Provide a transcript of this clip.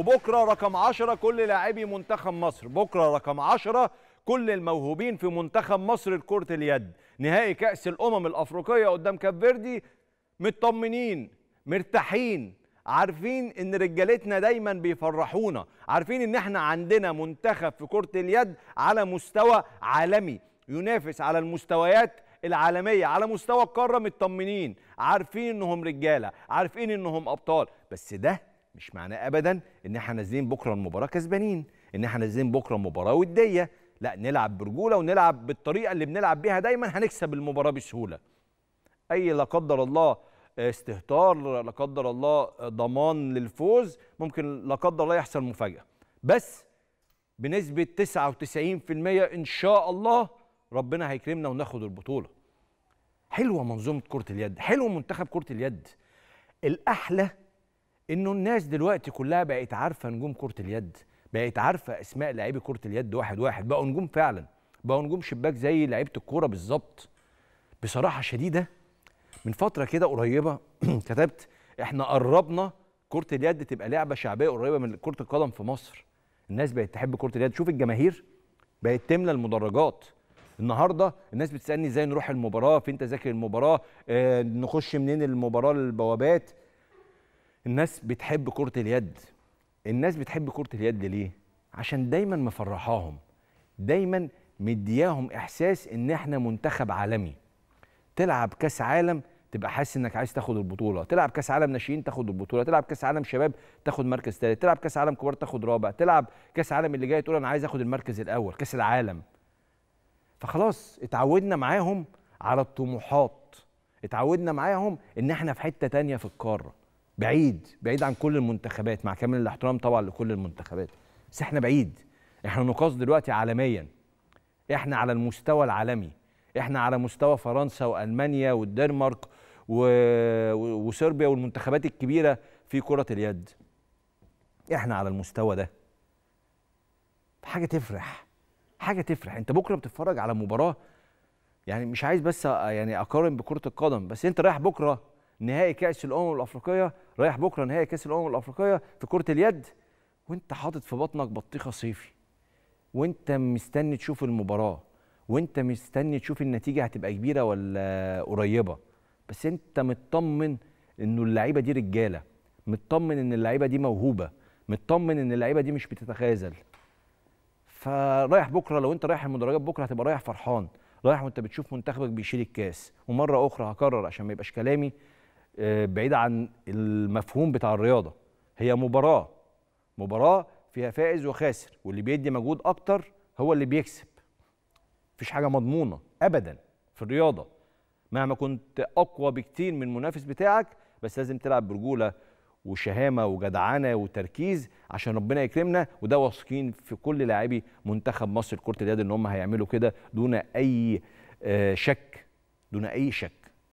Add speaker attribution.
Speaker 1: وبكره رقم 10 كل لاعبي منتخب مصر بكره رقم 10 كل الموهوبين في منتخب مصر لكره اليد نهائي كاس الامم الافريقيه قدام كاب فيردي مطمنين مرتاحين عارفين ان رجالتنا دايما بيفرحونا عارفين ان احنا عندنا منتخب في كره اليد على مستوى عالمي ينافس على المستويات العالميه على مستوى القاره مطمنين عارفين انهم رجاله عارفين انهم ابطال بس ده مش معناه ابدا ان احنا نازلين بكره المباراه كسبانين ان احنا نازلين بكره مباراه وديه لا نلعب برجوله ونلعب بالطريقه اللي بنلعب بيها دايما هنكسب المباراه بسهوله اي لا قدر الله استهتار لا قدر الله ضمان للفوز ممكن لا قدر الله يحصل مفاجاه بس بنسبه 99% ان شاء الله ربنا هيكرمنا وناخد البطوله حلوه منظومه كره اليد حلو منتخب كره اليد الاحلى انه الناس دلوقتي كلها بقت عارفه نجوم كره اليد بقت عارفه اسماء لاعبي كره اليد واحد واحد بقوا نجوم فعلا بقوا نجوم شباك زي لعيبه الكوره بالظبط بصراحه شديده من فتره كده قريبه كتبت احنا قربنا كره اليد تبقى لعبه شعبيه قريبه من كره القدم في مصر الناس بقت تحب كره اليد شوف الجماهير بقت تملى المدرجات النهارده الناس بتسالني ازاي نروح المباراه فين تذاكر المباراه آه نخش منين المباراه للبوابات الناس بتحب كرة اليد الناس بتحب كرة اليد ليه؟ عشان دايما مفرحاهم دايما مدياهم إحساس إن إحنا منتخب عالمي تلعب كاس عالم تبقى حاسس انك عايز تاخد البطوله تلعب كاس عالم ناشئين تاخد البطوله تلعب كاس عالم شباب تاخد مركز ثالث تلعب كاس عالم كبار تاخد رابع تلعب كاس عالم اللي جاي تقول انا عايز اخد المركز الاول كاس العالم فخلاص اتعودنا معاهم على الطموحات اتعودنا معاهم ان احنا في حته تانية في القاره بعيد بعيد عن كل المنتخبات مع كامل الاحترام طبعا لكل المنتخبات بس احنا بعيد احنا نقاص دلوقتي عالميا احنا على المستوى العالمي احنا على مستوى فرنسا والمانيا والدنمارك و... وصربيا والمنتخبات الكبيره في كره اليد احنا على المستوى ده حاجه تفرح حاجه تفرح انت بكره بتتفرج على مباراه يعني مش عايز بس يعني اقارن بكره القدم بس انت رايح بكره نهائي كاس الامم الافريقيه رايح بكره نهائي كاس الامم الافريقيه في كره اليد وانت حاطط في بطنك بطيخه صيفي وانت مستني تشوف المباراه وانت مستني تشوف النتيجه هتبقى كبيره ولا قريبه بس انت مطمن انه اللعيبه دي رجاله مطمن ان اللعيبه دي موهوبه مطمن ان اللعيبه دي مش بتتخاذل فرايح بكره لو انت رايح المدرجات بكره هتبقى رايح فرحان رايح وانت بتشوف منتخبك بيشيل الكاس ومره اخرى هكرر عشان ما يبقاش كلامي آه، بعيد عن المفهوم بتاع الرياضه هي مباراه مباراه فيها فائز وخاسر واللي بيدي مجهود اكتر هو اللي بيكسب مفيش حاجه مضمونه ابدا في الرياضه مهما كنت اقوى بكتير من المنافس بتاعك بس لازم تلعب برجوله وشهامه وجدعنه وتركيز عشان ربنا يكرمنا وده واثقين في كل لاعبي منتخب مصر كره اليد ان هم هيعملوا كده دون اي آه، شك دون اي شك